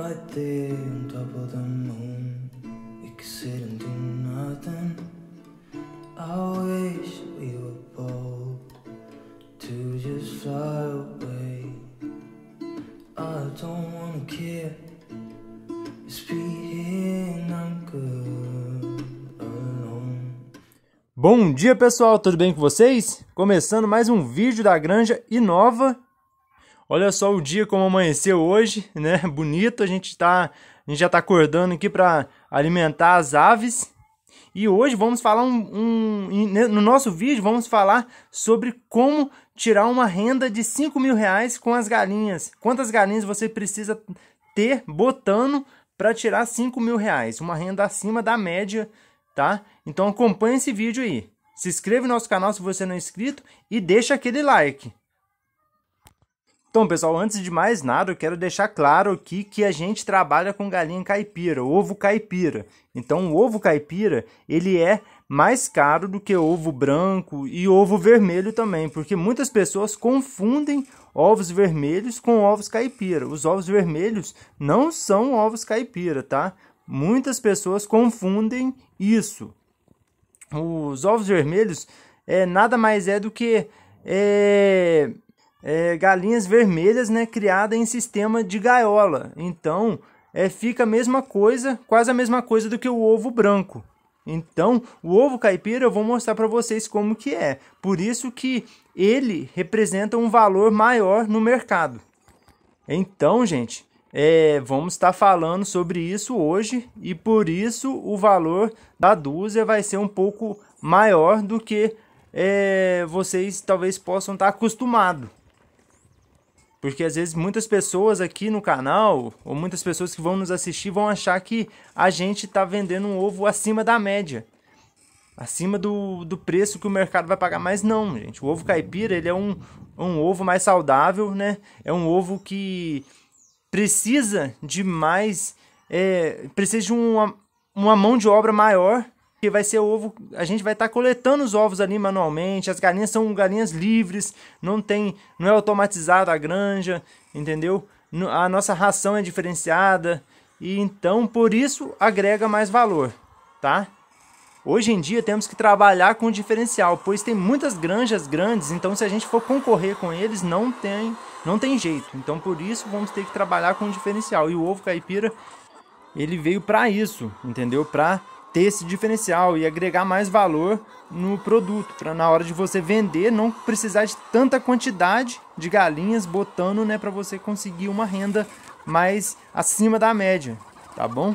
right there on top of the moon. We could sit and do nothing. I wish we were bold to just fly away. I don't wanna care. Bom dia pessoal, tudo bem com vocês? Começando mais um vídeo da Granja Inova Olha só o dia como amanheceu hoje, né? Bonito, a gente tá, a gente já tá acordando aqui para alimentar as aves. E hoje vamos falar um, um, no nosso vídeo vamos falar sobre como tirar uma renda de 5 mil reais com as galinhas. Quantas galinhas você precisa ter botando para tirar 5 mil reais, uma renda acima da média, tá? Então acompanhe esse vídeo aí. Se inscreve no nosso canal se você não é inscrito e deixa aquele like. Então, pessoal, antes de mais nada, eu quero deixar claro aqui que a gente trabalha com galinha caipira, ovo caipira. Então, o ovo caipira, ele é mais caro do que ovo branco e ovo vermelho também, porque muitas pessoas confundem ovos vermelhos com ovos caipira. Os ovos vermelhos não são ovos caipira, tá? Muitas pessoas confundem isso. Os ovos vermelhos é nada mais é do que é, é, galinhas vermelhas né, criada em sistema de gaiola. Então, é, fica a mesma coisa, quase a mesma coisa do que o ovo branco. Então, o ovo caipira eu vou mostrar para vocês como que é. Por isso que ele representa um valor maior no mercado. Então, gente, é, vamos estar tá falando sobre isso hoje e por isso o valor da dúzia vai ser um pouco maior do que é, vocês talvez possam estar tá acostumados. Porque às vezes muitas pessoas aqui no canal, ou muitas pessoas que vão nos assistir, vão achar que a gente está vendendo um ovo acima da média. Acima do, do preço que o mercado vai pagar. Mas não, gente. O ovo caipira ele é um, um ovo mais saudável, né? É um ovo que precisa de mais. É, precisa de uma, uma mão de obra maior que vai ser ovo, a gente vai estar tá coletando os ovos ali manualmente, as galinhas são galinhas livres, não tem, não é automatizada a granja, entendeu? A nossa ração é diferenciada e então por isso agrega mais valor, tá? Hoje em dia temos que trabalhar com diferencial, pois tem muitas granjas grandes, então se a gente for concorrer com eles, não tem, não tem jeito. Então por isso vamos ter que trabalhar com diferencial. E o ovo caipira, ele veio para isso, entendeu? Para ter esse diferencial e agregar mais valor no produto, para na hora de você vender não precisar de tanta quantidade de galinhas botando, né, para você conseguir uma renda mais acima da média, tá bom?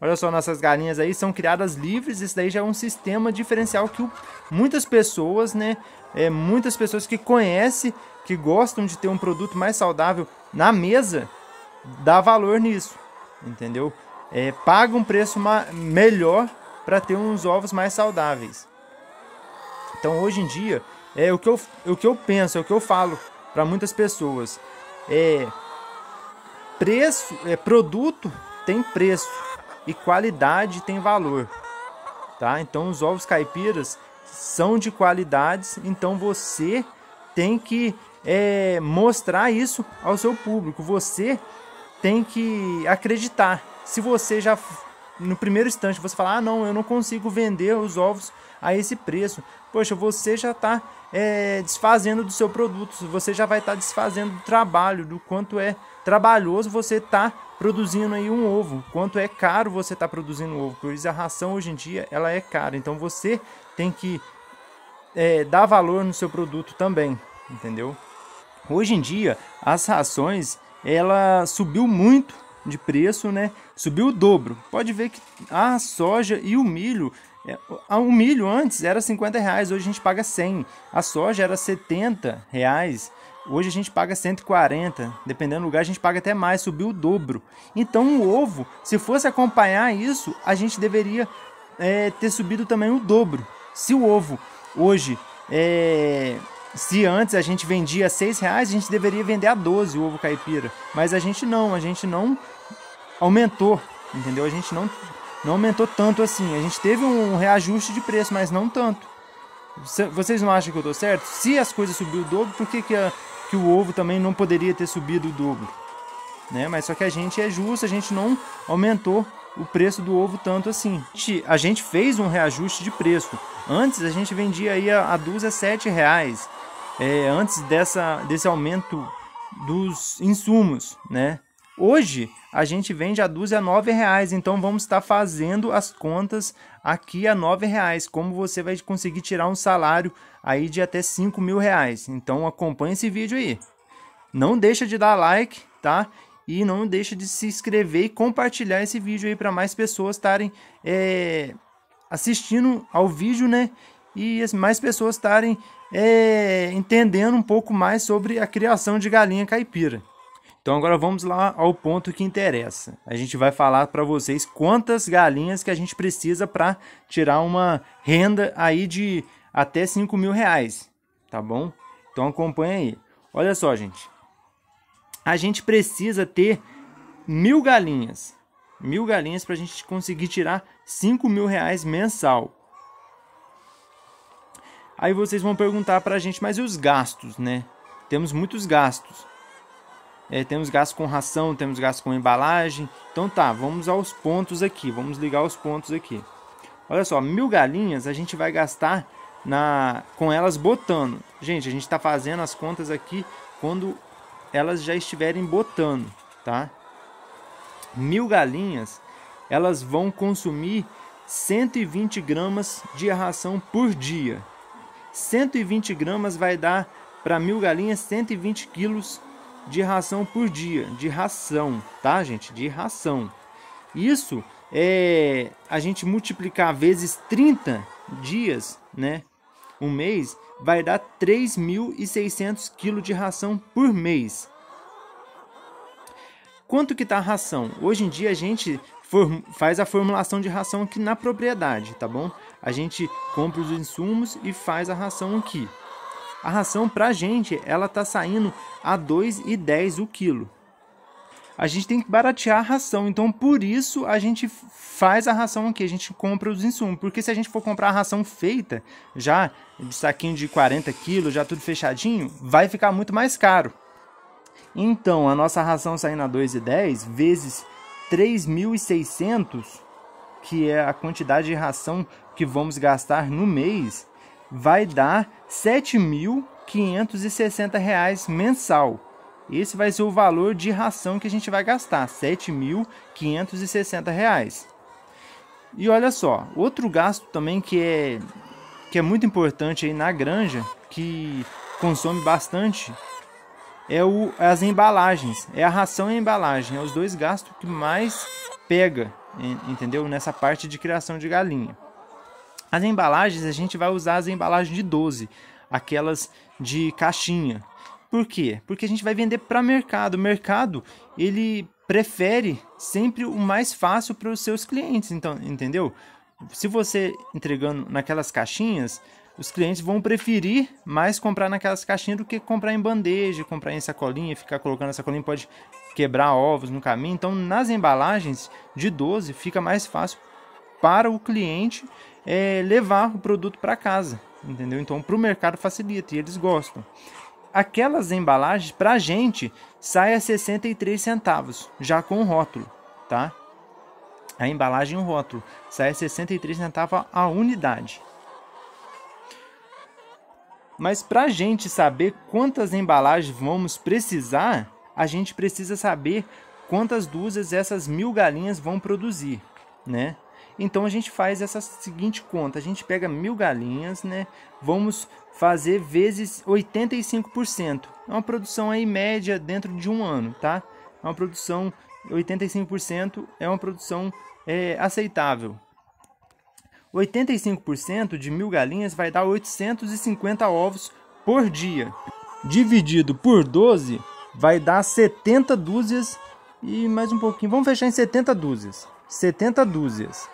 Olha só, nossas galinhas aí são criadas livres, isso daí já é um sistema diferencial que muitas pessoas, né, é, muitas pessoas que conhecem, que gostam de ter um produto mais saudável na mesa, dá valor nisso, entendeu? é, paga um preço melhor para ter uns ovos mais saudáveis. Então hoje em dia é o que eu, o que eu penso, é o que eu falo para muitas pessoas. É preço, é produto tem preço e qualidade tem valor, tá? Então os ovos caipiras são de qualidades, então você tem que é, mostrar isso ao seu público. Você tem que acreditar se você já no primeiro instante você falar, ah não, eu não consigo vender os ovos a esse preço, poxa, você já está é, desfazendo do seu produto, você já vai estar tá desfazendo do trabalho, do quanto é trabalhoso você tá produzindo aí um ovo, quanto é caro você tá produzindo um ovo, pois a ração hoje em dia ela é cara, então você tem que é, dar valor no seu produto também, entendeu? Hoje em dia as rações ela subiu muito de preço, né? Subiu o dobro. Pode ver que a soja e o milho é, o milho antes era 50 reais, hoje a gente paga 100. A soja era 70 reais, hoje a gente paga 140. Dependendo do lugar, a gente paga até mais, subiu o dobro. Então o ovo, se fosse acompanhar isso, a gente deveria é, ter subido também o dobro. Se o ovo hoje é, se antes a gente vendia 6 reais, a gente deveria vender a 12 o ovo caipira. Mas a gente não, a gente não aumentou, entendeu? A gente não, não aumentou tanto assim. A gente teve um reajuste de preço, mas não tanto. Vocês não acham que eu estou certo? Se as coisas subiram o dobro, por que, que, a, que o ovo também não poderia ter subido o dobro? Né? Mas só que a gente é justo, a gente não aumentou o preço do ovo tanto assim. A gente, a gente fez um reajuste de preço. Antes a gente vendia aí a, a dúzia reais. É, antes dessa, desse aumento dos insumos, né? Hoje a gente vende a dúzia a nove reais, então vamos estar fazendo as contas aqui a nove reais, como você vai conseguir tirar um salário aí de até cinco mil reais. Então acompanhe esse vídeo aí. Não deixa de dar like, tá? E não deixa de se inscrever e compartilhar esse vídeo aí para mais pessoas estarem é, assistindo ao vídeo, né? E mais pessoas estarem é, entendendo um pouco mais sobre a criação de galinha caipira. Então agora vamos lá ao ponto que interessa. A gente vai falar para vocês quantas galinhas que a gente precisa para tirar uma renda aí de até 5 mil reais, tá bom? Então acompanha aí. Olha só, gente. A gente precisa ter mil galinhas. Mil galinhas para a gente conseguir tirar 5 mil reais mensal. Aí vocês vão perguntar para a gente, mas e os gastos, né? Temos muitos gastos é, temos gasto com ração, temos gasto com embalagem. Então tá, vamos aos pontos aqui, vamos ligar os pontos aqui. Olha só, mil galinhas a gente vai gastar na, com elas botando. Gente, a gente está fazendo as contas aqui quando elas já estiverem botando, tá? Mil galinhas, elas vão consumir 120 gramas de ração por dia. 120 gramas vai dar para mil galinhas 120 quilos de ração por dia, de ração, tá, gente? De ração. Isso é a gente multiplicar vezes 30 dias, né? Um mês vai dar 3.600 kg de ração por mês. Quanto que tá a ração? Hoje em dia a gente faz a formulação de ração aqui na propriedade, tá bom? A gente compra os insumos e faz a ração aqui. A ração para a gente, ela tá saindo a 2,10 o quilo. A gente tem que baratear a ração, então por isso a gente faz a ração aqui, a gente compra os insumos, porque se a gente for comprar a ração feita, já de saquinho de 40 quilos, já tudo fechadinho, vai ficar muito mais caro. Então, a nossa ração saindo a 2,10 vezes 3.600, que é a quantidade de ração que vamos gastar no mês, vai dar R$ 7.560 mensal. Esse vai ser o valor de ração que a gente vai gastar, R$ 7.560. E olha só, outro gasto também que é que é muito importante aí na granja, que consome bastante, é o, as embalagens, é a ração e a embalagem, é os dois gastos que mais pega, entendeu? Nessa parte de criação de galinha. As embalagens, a gente vai usar as embalagens de 12, aquelas de caixinha. Por quê? Porque a gente vai vender para mercado. O mercado, ele prefere sempre o mais fácil para os seus clientes, então, entendeu? Se você entregando naquelas caixinhas, os clientes vão preferir mais comprar naquelas caixinhas do que comprar em bandeja, comprar em sacolinha, ficar colocando sacolinha pode quebrar ovos no caminho. Então, nas embalagens de 12 fica mais fácil para o cliente é, levar o produto para casa, entendeu? Então, para o mercado facilita e eles gostam. Aquelas embalagens, para a gente, sai a 63 centavos, já com o rótulo, tá? A embalagem e o rótulo, sai a 63 centavos a unidade. Mas para a gente saber quantas embalagens vamos precisar, a gente precisa saber quantas dúzias essas mil galinhas vão produzir, né? Então a gente faz essa seguinte conta: a gente pega mil galinhas, né? Vamos fazer vezes 85%. É uma produção aí média dentro de um ano, tá? É uma produção 85% é uma produção é, aceitável. 85% de mil galinhas vai dar 850 ovos por dia. Dividido por 12 vai dar 70 dúzias e mais um pouquinho. Vamos fechar em 70 dúzias. 70 dúzias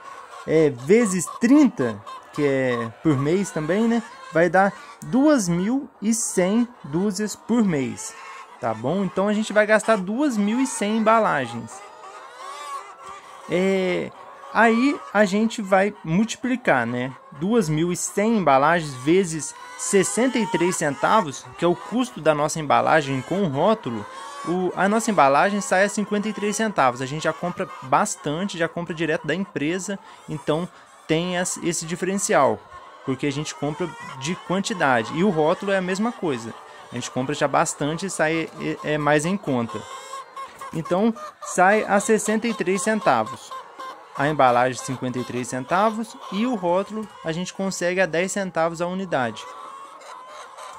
é, vezes 30, que é por mês também, né? Vai dar 2.100 dúzias por mês, tá bom? Então a gente vai gastar 2.100 embalagens. É, aí a gente vai multiplicar, né? 2.100 embalagens vezes 63 centavos, que é o custo da nossa embalagem com o rótulo, o, a nossa embalagem sai a 53 centavos. A gente já compra bastante, já compra direto da empresa, então tem esse diferencial, porque a gente compra de quantidade. E o rótulo é a mesma coisa. A gente compra já bastante e sai é, é mais em conta. Então sai a 63 centavos. A embalagem 53 centavos e o rótulo a gente consegue a 10 centavos a unidade.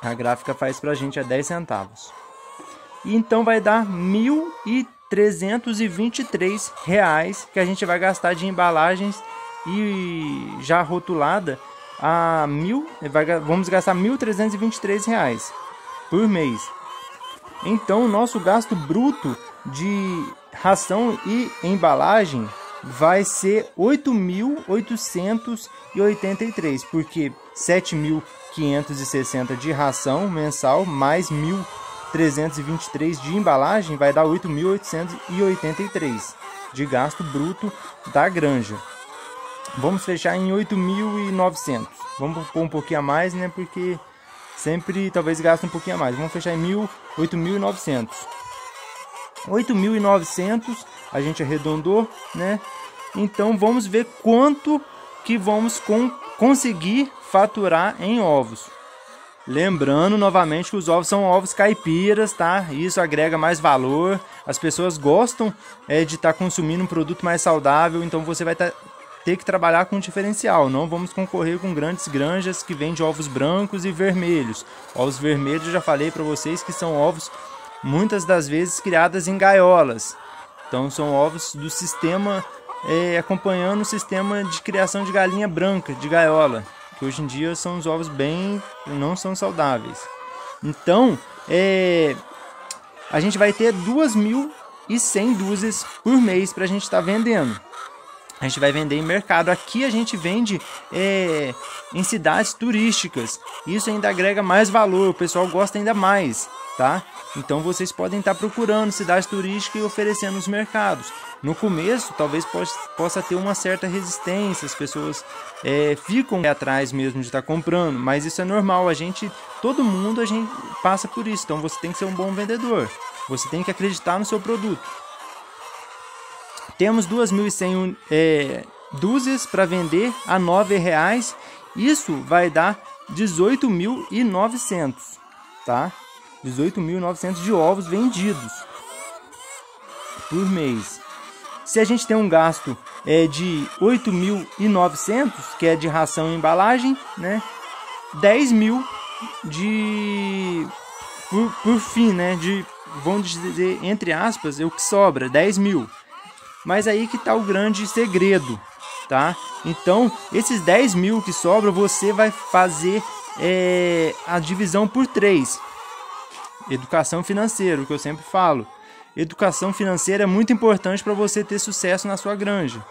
A gráfica faz para a gente a 10 centavos então vai dar mil e 323 reais que a gente vai gastar de embalagens e já rotulada a mil vai, vamos gastar 1.323 reais por mês então o nosso gasto bruto de ração e embalagem vai ser 8.883 porque 7.560 de ração mensal mais 1.000 323 de embalagem vai dar 8.883 de gasto bruto da granja. Vamos fechar em 8.900. Vamos pôr um pouquinho a mais, né? Porque sempre talvez gaste um pouquinho a mais. Vamos fechar em 8.900. 8.900 a gente arredondou, né? Então vamos ver quanto que vamos con conseguir faturar em ovos. Lembrando novamente que os ovos são ovos caipiras, tá? Isso agrega mais valor. As pessoas gostam é, de estar tá consumindo um produto mais saudável, então você vai tá, ter que trabalhar com um diferencial. Não vamos concorrer com grandes granjas que vendem ovos brancos e vermelhos. Ovos vermelhos, já falei para vocês que são ovos muitas das vezes criadas em gaiolas. Então são ovos do sistema é, acompanhando o sistema de criação de galinha branca, de gaiola que hoje em dia são os ovos bem não são saudáveis. Então, é, a gente vai ter 2.100 dúzias por mês para a gente estar tá vendendo. A gente vai vender em mercado. Aqui a gente vende é, em cidades turísticas. Isso ainda agrega mais valor, o pessoal gosta ainda mais, tá? Então vocês podem estar procurando cidades turísticas e oferecendo os mercados. No começo, talvez possa ter uma certa resistência, as pessoas é, ficam atrás mesmo de estar comprando, mas isso é normal. A gente, todo mundo, a gente passa por isso. Então você tem que ser um bom vendedor. Você tem que acreditar no seu produto. Temos 2.100 é, dúzias para vender a R$ 9,00. Isso vai dar 18.900, tá? 18.900 de ovos vendidos por mês. Se a gente tem um gasto é, de 8.900, que é de ração e embalagem, né? 10 mil de por, por fim, né? De vão dizer entre aspas, é o que sobra, 10 mil. Mas aí que tá o grande segredo, tá? Então, esses 10 mil que sobram, você vai fazer é, a divisão por 3. Educação financeira, o que eu sempre falo. Educação financeira é muito importante para você ter sucesso na sua granja.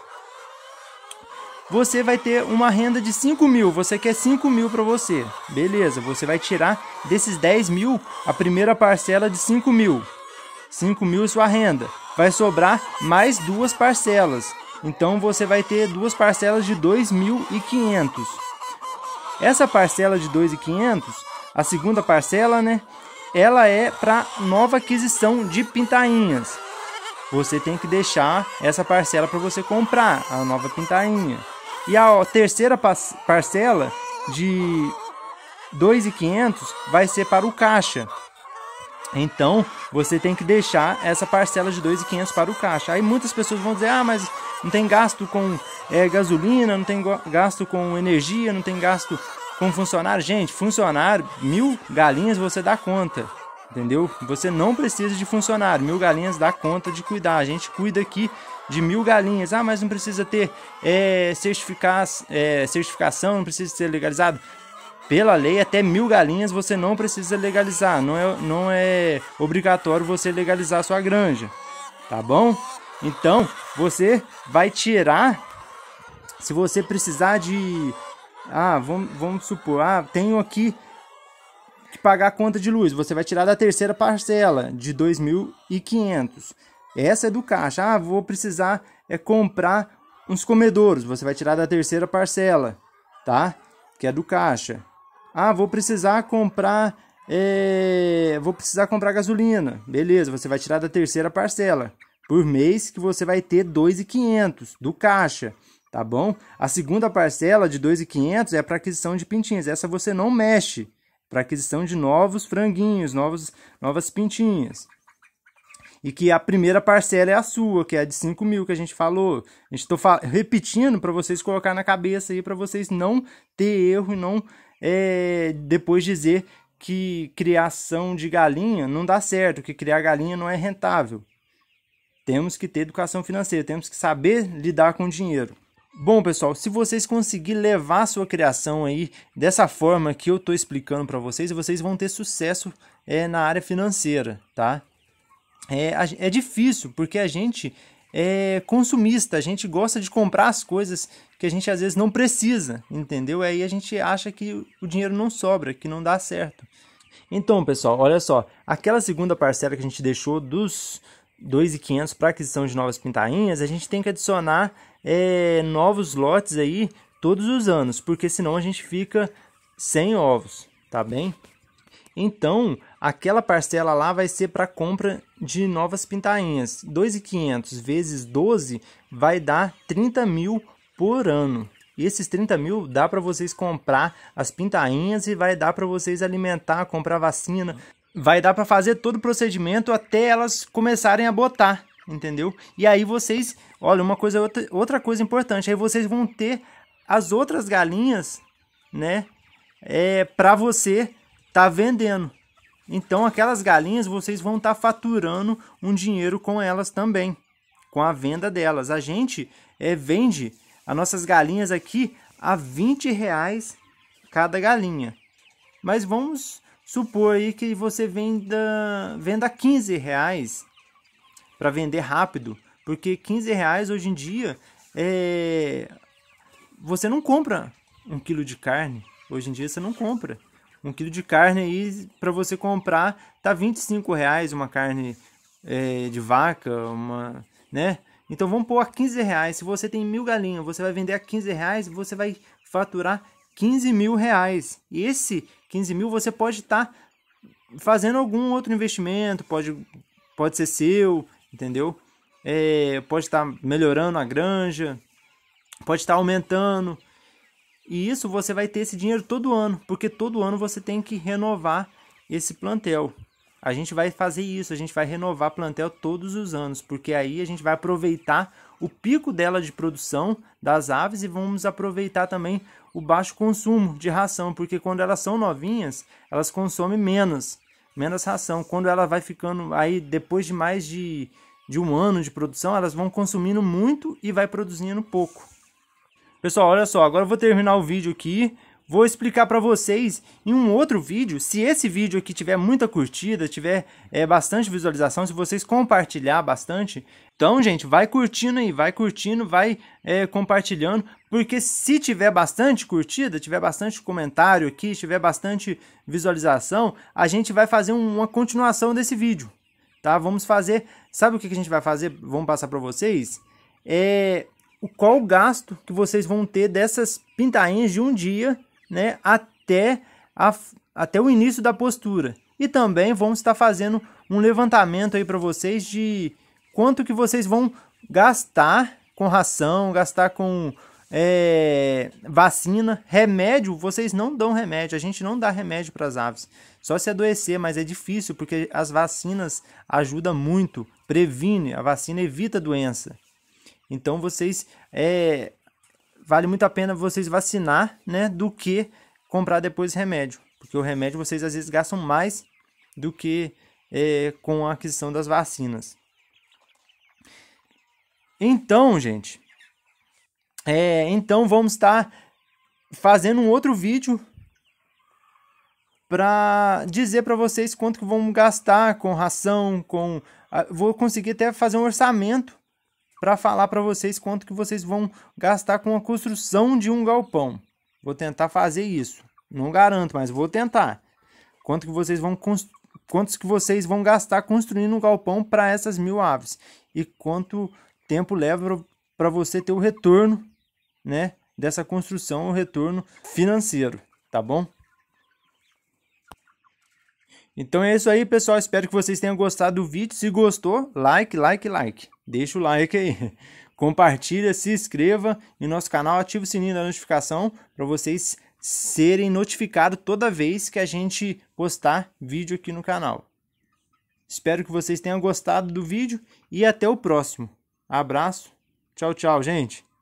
Você vai ter uma renda de 5 mil, você quer 5 mil para você. Beleza, você vai tirar desses 10 mil a primeira parcela de 5 mil. 5 mil é sua renda vai sobrar mais duas parcelas. Então você vai ter duas parcelas de 2.500. Essa parcela de 2.500, a segunda parcela, né? Ela é para nova aquisição de pintainhas. Você tem que deixar essa parcela para você comprar a nova pintainha. E a terceira parcela de 2.500 vai ser para o caixa. Então, você tem que deixar essa parcela de 2.500 para o caixa. Aí muitas pessoas vão dizer: "Ah, mas não tem gasto com é, gasolina, não tem gasto com energia, não tem gasto com funcionário". Gente, funcionário, mil galinhas você dá conta. Entendeu? Você não precisa de funcionário. Mil galinhas dá conta de cuidar. A gente cuida aqui de mil galinhas. Ah, mas não precisa ter é, é, certificação, não precisa ser legalizado. Pela lei, até mil galinhas você não precisa legalizar. Não é, não é obrigatório você legalizar sua granja. Tá bom? Então, você vai tirar. Se você precisar de. Ah, vamos, vamos supor. Ah, tenho aqui que pagar a conta de luz. Você vai tirar da terceira parcela de 2.500. Essa é do caixa. Ah, vou precisar é comprar uns comedouros. Você vai tirar da terceira parcela, tá? Que é do caixa. Ah, vou precisar comprar. É, vou precisar comprar gasolina. Beleza, você vai tirar da terceira parcela por mês que você vai ter 2.500 do caixa, tá bom? A segunda parcela de 2.500 é para aquisição de pintinhas. Essa você não mexe para aquisição de novos franguinhos, novos, novas pintinhas. E que a primeira parcela é a sua, que é a de 5 mil que a gente falou. A Estou está repetindo para vocês colocar na cabeça aí, para vocês não ter erro e não é, depois dizer que criação de galinha não dá certo, que criar galinha não é rentável. Temos que ter educação financeira, temos que saber lidar com o dinheiro. Bom, pessoal, se vocês conseguirem levar a sua criação aí dessa forma que eu estou explicando para vocês, vocês vão ter sucesso é, na área financeira, tá? É, é difícil, porque a gente é, consumista, a gente gosta de comprar as coisas que a gente às vezes não precisa, entendeu? Aí a gente acha que o dinheiro não sobra, que não dá certo. Então, pessoal, olha só, aquela segunda parcela que a gente deixou dos 2.500 para aquisição de novas pintainhas, a gente tem que adicionar é, novos lotes aí todos os anos, porque senão a gente fica sem ovos, tá bem? Então, aquela parcela lá vai ser para compra de novas pintainhas. 2.500 vezes 12 vai dar 30 mil por ano. E esses 30 mil dá para vocês comprar as pintainhas e vai dar para vocês alimentar, comprar vacina. Vai dar para fazer todo o procedimento até elas começarem a botar, entendeu? E aí vocês, olha, uma coisa, outra, outra coisa importante, aí vocês vão ter as outras galinhas, né? É, para você tá vendendo. Então aquelas galinhas vocês vão estar tá faturando um dinheiro com elas também, com a venda delas. A gente é, vende as nossas galinhas aqui a 20 reais cada galinha. Mas vamos supor aí que você venda, venda 15 reais para vender rápido, porque 15 reais hoje em dia é, você não compra um quilo de carne. Hoje em dia você não compra um quilo de carne aí para você comprar tá 25 reais uma carne é, de vaca, uma, né? Então vamos pôr a 15 reais. Se você tem mil galinhas, você vai vender a 15 reais, você vai faturar 15 mil reais. E esse 15 mil você pode estar tá fazendo algum outro investimento, pode, pode ser seu, entendeu? É, pode estar tá melhorando a granja, pode estar tá aumentando e isso você vai ter esse dinheiro todo ano, porque todo ano você tem que renovar esse plantel. A gente vai fazer isso, a gente vai renovar plantel todos os anos, porque aí a gente vai aproveitar o pico dela de produção das aves e vamos aproveitar também o baixo consumo de ração, porque quando elas são novinhas, elas consomem menos, menos ração. Quando ela vai ficando aí depois de mais de, de um ano de produção, elas vão consumindo muito e vai produzindo pouco. Pessoal, olha só, agora eu vou terminar o vídeo aqui, vou explicar para vocês em um outro vídeo, se esse vídeo aqui tiver muita curtida, tiver é, bastante visualização, se vocês compartilhar bastante, então, gente, vai curtindo aí, vai curtindo, vai é, compartilhando, porque se tiver bastante curtida, tiver bastante comentário aqui, tiver bastante visualização, a gente vai fazer uma continuação desse vídeo, tá? Vamos fazer, sabe o que a gente vai fazer? Vamos passar para vocês? É, o qual o gasto que vocês vão ter dessas pintainhas de um dia, né, até, a, até o início da postura. E também vamos estar fazendo um levantamento aí para vocês de quanto que vocês vão gastar com ração, gastar com é, vacina, remédio, vocês não dão remédio, a gente não dá remédio para as aves. Só se adoecer, mas é difícil porque as vacinas ajudam muito, previne, a vacina evita a doença. Então vocês é, vale muito a pena vocês vacinar, né, do que comprar depois remédio, porque o remédio vocês às vezes gastam mais do que é, com a aquisição das vacinas. Então, gente, é, então vamos estar fazendo um outro vídeo para dizer para vocês quanto que vamos gastar com ração, com vou conseguir até fazer um orçamento para falar para vocês quanto que vocês vão gastar com a construção de um galpão. Vou tentar fazer isso. Não garanto, mas vou tentar. Quanto que vocês vão quantos que vocês vão gastar construindo um galpão para essas mil aves e quanto tempo leva para você ter o retorno, né, dessa construção, o retorno financeiro, tá bom? Então é isso aí, pessoal. Espero que vocês tenham gostado do vídeo. Se gostou, like, like, like deixa o like aí, compartilha, se inscreva em nosso canal, ativa o sininho da notificação para vocês serem notificados toda vez que a gente postar vídeo aqui no canal. Espero que vocês tenham gostado do vídeo e até o próximo. Abraço, tchau, tchau, gente!